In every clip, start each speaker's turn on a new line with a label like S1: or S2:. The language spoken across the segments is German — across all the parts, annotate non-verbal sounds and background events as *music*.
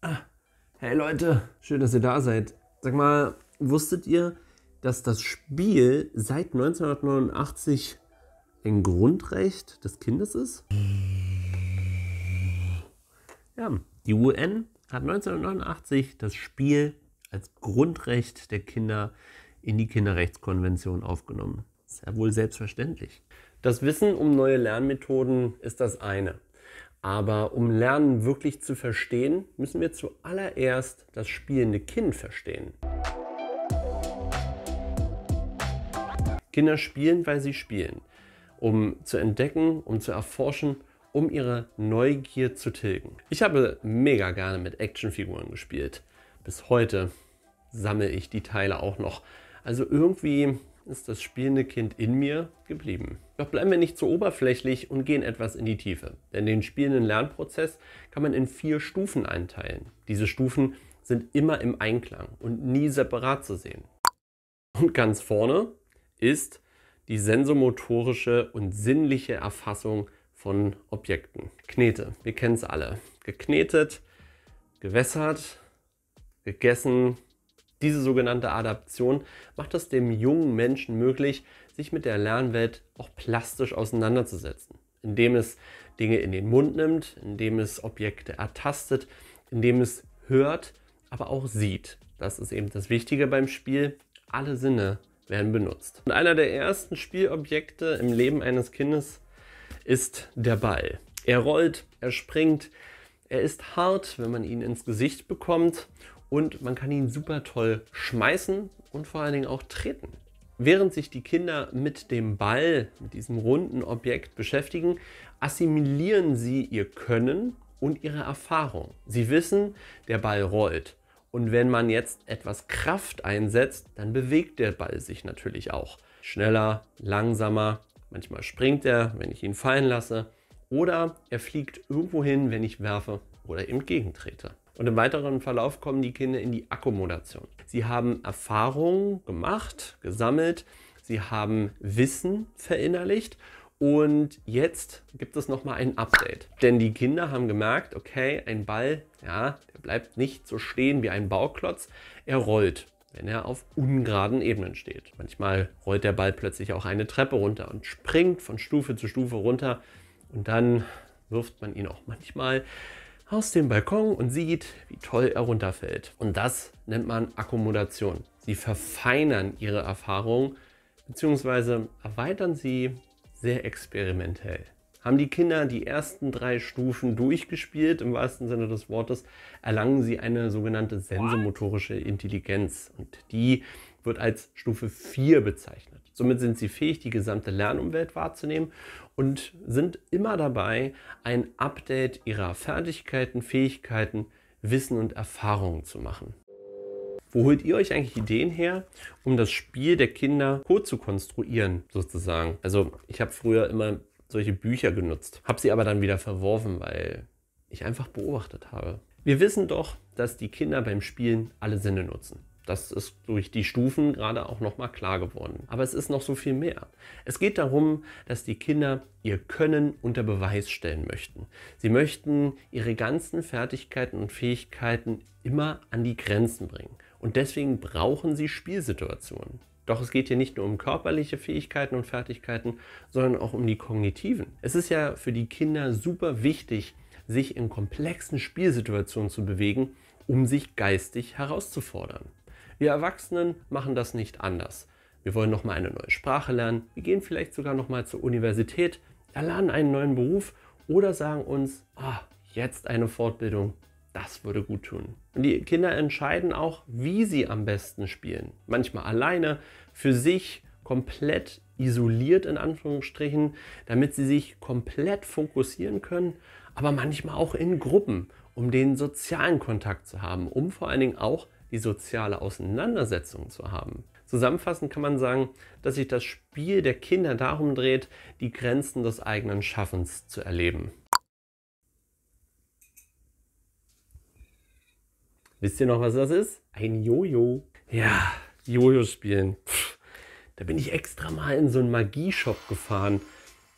S1: Ah, hey Leute, schön, dass ihr da seid. Sag mal, wusstet ihr, dass das Spiel seit 1989 ein Grundrecht des Kindes ist? Ja, die UN hat 1989 das Spiel als Grundrecht der Kinder in die Kinderrechtskonvention aufgenommen. Ist ja wohl selbstverständlich. Das Wissen um neue Lernmethoden ist das eine. Aber um Lernen wirklich zu verstehen, müssen wir zuallererst das spielende Kind verstehen. Kinder spielen, weil sie spielen, um zu entdecken, um zu erforschen, um ihre Neugier zu tilgen. Ich habe mega gerne mit Actionfiguren gespielt. Bis heute sammle ich die Teile auch noch. Also irgendwie ist das spielende Kind in mir geblieben. Doch bleiben wir nicht so oberflächlich und gehen etwas in die Tiefe. Denn den spielenden Lernprozess kann man in vier Stufen einteilen. Diese Stufen sind immer im Einklang und nie separat zu sehen. Und ganz vorne ist die sensomotorische und sinnliche Erfassung von Objekten. Knete, wir kennen es alle. Geknetet, gewässert, gegessen, diese sogenannte Adaption macht es dem jungen Menschen möglich, sich mit der Lernwelt auch plastisch auseinanderzusetzen, indem es Dinge in den Mund nimmt, indem es Objekte ertastet, indem es hört, aber auch sieht. Das ist eben das Wichtige beim Spiel. Alle Sinne werden benutzt. Und einer der ersten Spielobjekte im Leben eines Kindes ist der Ball. Er rollt, er springt, er ist hart, wenn man ihn ins Gesicht bekommt und man kann ihn super toll schmeißen und vor allen Dingen auch treten. Während sich die Kinder mit dem Ball, mit diesem runden Objekt beschäftigen, assimilieren sie ihr Können und ihre Erfahrung. Sie wissen, der Ball rollt. Und wenn man jetzt etwas Kraft einsetzt, dann bewegt der Ball sich natürlich auch. Schneller, langsamer, manchmal springt er, wenn ich ihn fallen lasse. Oder er fliegt irgendwo hin, wenn ich werfe oder ihm gegentrete. Und im weiteren Verlauf kommen die Kinder in die Akkommodation. Sie haben Erfahrungen gemacht, gesammelt, sie haben Wissen verinnerlicht und jetzt gibt es nochmal ein Update. Denn die Kinder haben gemerkt, okay, ein Ball, ja, der bleibt nicht so stehen wie ein Bauklotz, er rollt wenn er auf ungeraden Ebenen steht. Manchmal rollt der Ball plötzlich auch eine Treppe runter und springt von Stufe zu Stufe runter und dann wirft man ihn auch manchmal aus dem Balkon und sieht, wie toll er runterfällt. Und das nennt man Akkommodation. Sie verfeinern ihre Erfahrung bzw. erweitern sie sehr experimentell. Haben die Kinder die ersten drei Stufen durchgespielt, im wahrsten Sinne des Wortes, erlangen sie eine sogenannte sensomotorische Intelligenz und die wird als Stufe 4 bezeichnet. Somit sind sie fähig, die gesamte Lernumwelt wahrzunehmen und sind immer dabei, ein Update ihrer Fertigkeiten, Fähigkeiten, Wissen und Erfahrungen zu machen. Wo holt ihr euch eigentlich Ideen her, um das Spiel der Kinder Code zu konstruieren, sozusagen? Also ich habe früher immer solche Bücher genutzt, habe sie aber dann wieder verworfen, weil ich einfach beobachtet habe. Wir wissen doch, dass die Kinder beim Spielen alle Sinne nutzen. Das ist durch die Stufen gerade auch nochmal klar geworden. Aber es ist noch so viel mehr. Es geht darum, dass die Kinder ihr Können unter Beweis stellen möchten. Sie möchten ihre ganzen Fertigkeiten und Fähigkeiten immer an die Grenzen bringen. Und deswegen brauchen sie Spielsituationen. Doch es geht hier nicht nur um körperliche Fähigkeiten und Fertigkeiten, sondern auch um die kognitiven. Es ist ja für die Kinder super wichtig, sich in komplexen Spielsituationen zu bewegen, um sich geistig herauszufordern. Wir Erwachsenen machen das nicht anders. Wir wollen nochmal eine neue Sprache lernen, wir gehen vielleicht sogar nochmal zur Universität, erlernen einen neuen Beruf oder sagen uns, ah, jetzt eine Fortbildung, das würde gut tun. Und die Kinder entscheiden auch, wie sie am besten spielen. Manchmal alleine, für sich, komplett isoliert in Anführungsstrichen, damit sie sich komplett fokussieren können, aber manchmal auch in Gruppen, um den sozialen Kontakt zu haben, um vor allen Dingen auch die soziale Auseinandersetzung zu haben. Zusammenfassend kann man sagen, dass sich das Spiel der Kinder darum dreht, die Grenzen des eigenen Schaffens zu erleben. Wisst ihr noch, was das ist? Ein Jojo. Ja, Jojo spielen. Pff, da bin ich extra mal in so einen Magieshop gefahren,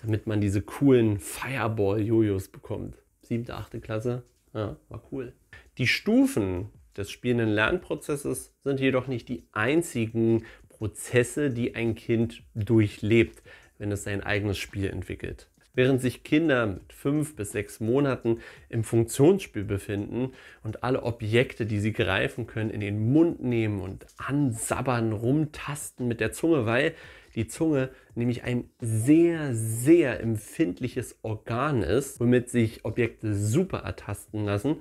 S1: damit man diese coolen Fireball-Jojos bekommt. Siebte, achte Klasse. Ja, war cool. Die Stufen des spielenden Lernprozesses sind jedoch nicht die einzigen Prozesse, die ein Kind durchlebt, wenn es sein eigenes Spiel entwickelt. Während sich Kinder mit fünf bis sechs Monaten im Funktionsspiel befinden und alle Objekte, die sie greifen können, in den Mund nehmen und ansabbern, rumtasten mit der Zunge, weil die Zunge nämlich ein sehr, sehr empfindliches Organ ist, womit sich Objekte super ertasten lassen,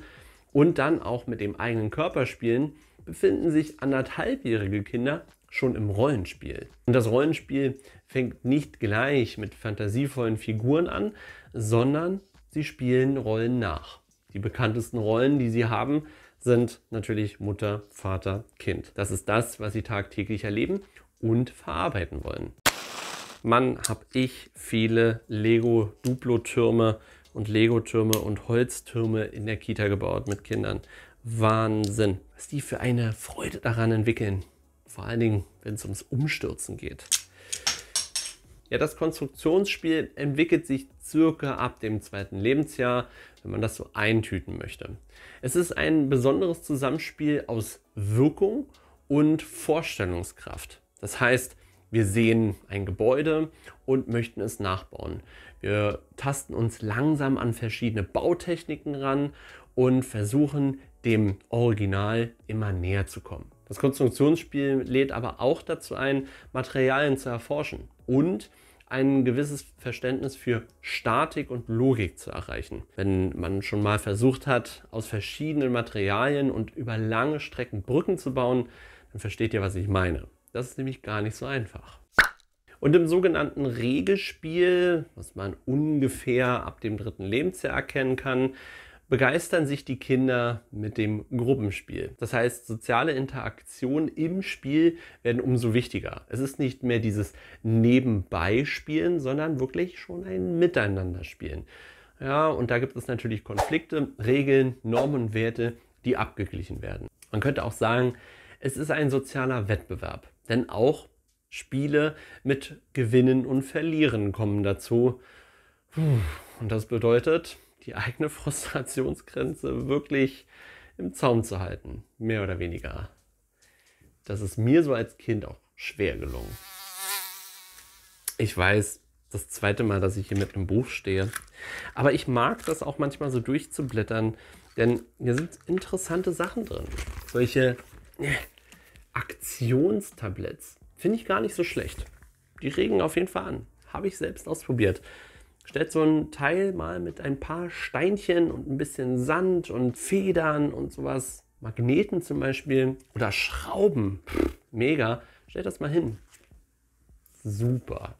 S1: und dann auch mit dem eigenen Körper spielen, befinden sich anderthalbjährige Kinder schon im Rollenspiel. Und das Rollenspiel fängt nicht gleich mit fantasievollen Figuren an, sondern sie spielen Rollen nach. Die bekanntesten Rollen, die sie haben, sind natürlich Mutter, Vater, Kind. Das ist das, was sie tagtäglich erleben und verarbeiten wollen. Mann, habe ich viele Lego-Duplo-Türme und Lego-Türme und Holztürme in der Kita gebaut mit Kindern. Wahnsinn, was die für eine Freude daran entwickeln. Vor allen Dingen, wenn es ums Umstürzen geht. Ja, das Konstruktionsspiel entwickelt sich circa ab dem zweiten Lebensjahr, wenn man das so eintüten möchte. Es ist ein besonderes Zusammenspiel aus Wirkung und Vorstellungskraft. Das heißt, wir sehen ein Gebäude und möchten es nachbauen. Wir tasten uns langsam an verschiedene Bautechniken ran und versuchen dem Original immer näher zu kommen. Das Konstruktionsspiel lädt aber auch dazu ein, Materialien zu erforschen und ein gewisses Verständnis für Statik und Logik zu erreichen. Wenn man schon mal versucht hat, aus verschiedenen Materialien und über lange Strecken Brücken zu bauen, dann versteht ihr, was ich meine. Das ist nämlich gar nicht so einfach. Und im sogenannten Regespiel, was man ungefähr ab dem dritten Lebensjahr erkennen kann, begeistern sich die Kinder mit dem Gruppenspiel. Das heißt, soziale Interaktionen im Spiel werden umso wichtiger. Es ist nicht mehr dieses Nebenbeispielen, sondern wirklich schon ein Miteinanderspielen. Ja, und da gibt es natürlich Konflikte, Regeln, Normen und Werte, die abgeglichen werden. Man könnte auch sagen, es ist ein sozialer Wettbewerb. Denn auch Spiele mit Gewinnen und Verlieren kommen dazu. Und das bedeutet, die eigene *laughs* Frustrationsgrenze wirklich im Zaum zu halten, mehr oder weniger. Das ist mir so als Kind auch schwer gelungen. Ich weiß, das zweite Mal, dass ich hier mit einem Buch stehe. Aber ich mag das auch manchmal so durchzublättern, denn hier sind interessante Sachen drin. Solche Aktionstabletts. Finde ich gar nicht so schlecht. Die regen auf jeden Fall an. Habe ich selbst ausprobiert. Stellt so ein Teil mal mit ein paar Steinchen und ein bisschen Sand und Federn und sowas, Magneten zum Beispiel oder Schrauben, Pff, mega. Stellt das mal hin. Super.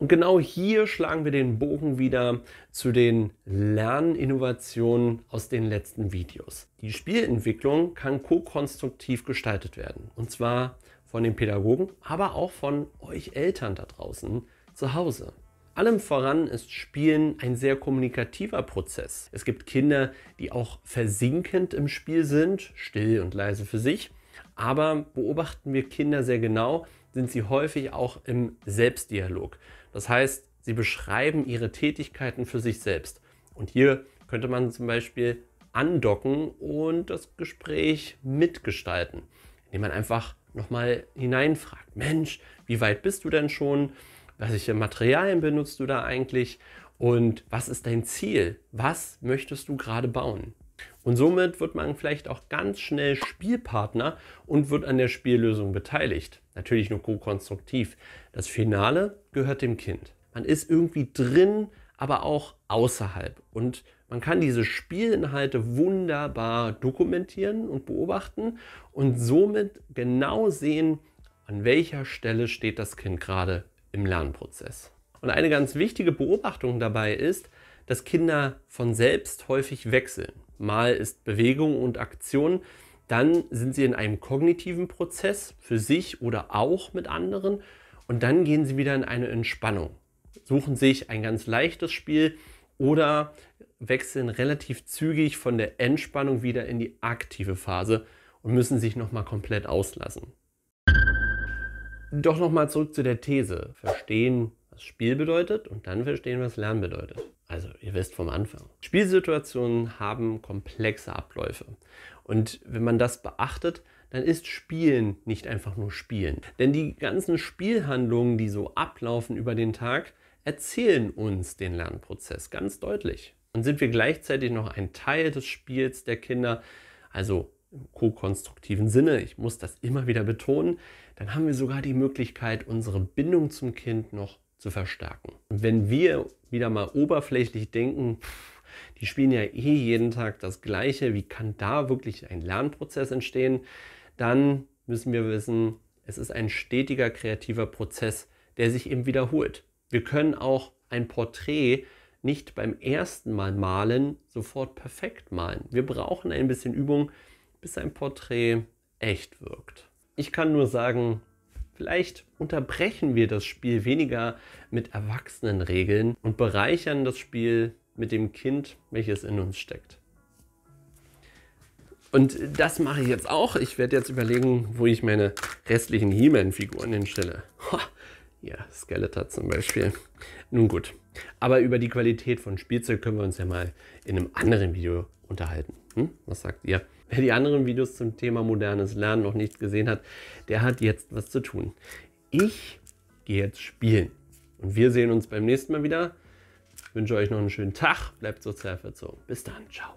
S1: Und genau hier schlagen wir den Bogen wieder zu den Lerninnovationen aus den letzten Videos. Die Spielentwicklung kann ko-konstruktiv gestaltet werden. Und zwar von den Pädagogen, aber auch von euch Eltern da draußen zu Hause. Allem voran ist Spielen ein sehr kommunikativer Prozess. Es gibt Kinder, die auch versinkend im Spiel sind, still und leise für sich. Aber beobachten wir Kinder sehr genau, sind sie häufig auch im Selbstdialog. Das heißt, sie beschreiben ihre Tätigkeiten für sich selbst. Und hier könnte man zum Beispiel andocken und das Gespräch mitgestalten, indem man einfach nochmal hineinfragt, Mensch, wie weit bist du denn schon? Welche Materialien benutzt du da eigentlich? Und was ist dein Ziel? Was möchtest du gerade bauen? Und somit wird man vielleicht auch ganz schnell Spielpartner und wird an der Spiellösung beteiligt. Natürlich nur co-konstruktiv. Das Finale gehört dem Kind. Man ist irgendwie drin, aber auch außerhalb. Und man kann diese Spielinhalte wunderbar dokumentieren und beobachten und somit genau sehen, an welcher Stelle steht das Kind gerade im Lernprozess. Und eine ganz wichtige Beobachtung dabei ist, dass Kinder von selbst häufig wechseln. Mal ist Bewegung und Aktion dann sind sie in einem kognitiven Prozess für sich oder auch mit anderen und dann gehen sie wieder in eine Entspannung, suchen sich ein ganz leichtes Spiel oder wechseln relativ zügig von der Entspannung wieder in die aktive Phase und müssen sich nochmal komplett auslassen. Doch nochmal zurück zu der These. Verstehen, was Spiel bedeutet und dann verstehen, was Lernen bedeutet. Also ihr wisst vom Anfang. Spielsituationen haben komplexe Abläufe und wenn man das beachtet, dann ist Spielen nicht einfach nur Spielen. Denn die ganzen Spielhandlungen, die so ablaufen über den Tag, erzählen uns den Lernprozess ganz deutlich. Und sind wir gleichzeitig noch ein Teil des Spiels der Kinder, also im ko-konstruktiven Sinne, ich muss das immer wieder betonen, dann haben wir sogar die Möglichkeit, unsere Bindung zum Kind noch zu verstärken. Und wenn wir wieder mal oberflächlich denken, pff, die spielen ja eh jeden Tag das Gleiche. Wie kann da wirklich ein Lernprozess entstehen? Dann müssen wir wissen, es ist ein stetiger kreativer Prozess, der sich eben wiederholt. Wir können auch ein Porträt nicht beim ersten Mal malen sofort perfekt malen. Wir brauchen ein bisschen Übung, bis ein Porträt echt wirkt. Ich kann nur sagen, vielleicht unterbrechen wir das Spiel weniger mit erwachsenen Regeln und bereichern das Spiel mit dem Kind, welches in uns steckt. Und das mache ich jetzt auch. Ich werde jetzt überlegen, wo ich meine restlichen He-Man-Figuren hinstelle. ja, Skeletor zum Beispiel. Nun gut. Aber über die Qualität von Spielzeug können wir uns ja mal in einem anderen Video unterhalten. Hm? Was sagt ihr? Wer die anderen Videos zum Thema modernes Lernen noch nicht gesehen hat, der hat jetzt was zu tun. Ich gehe jetzt spielen. Und wir sehen uns beim nächsten Mal wieder wünsche euch noch einen schönen Tag, bleibt sozial verzogen. Bis dann, ciao.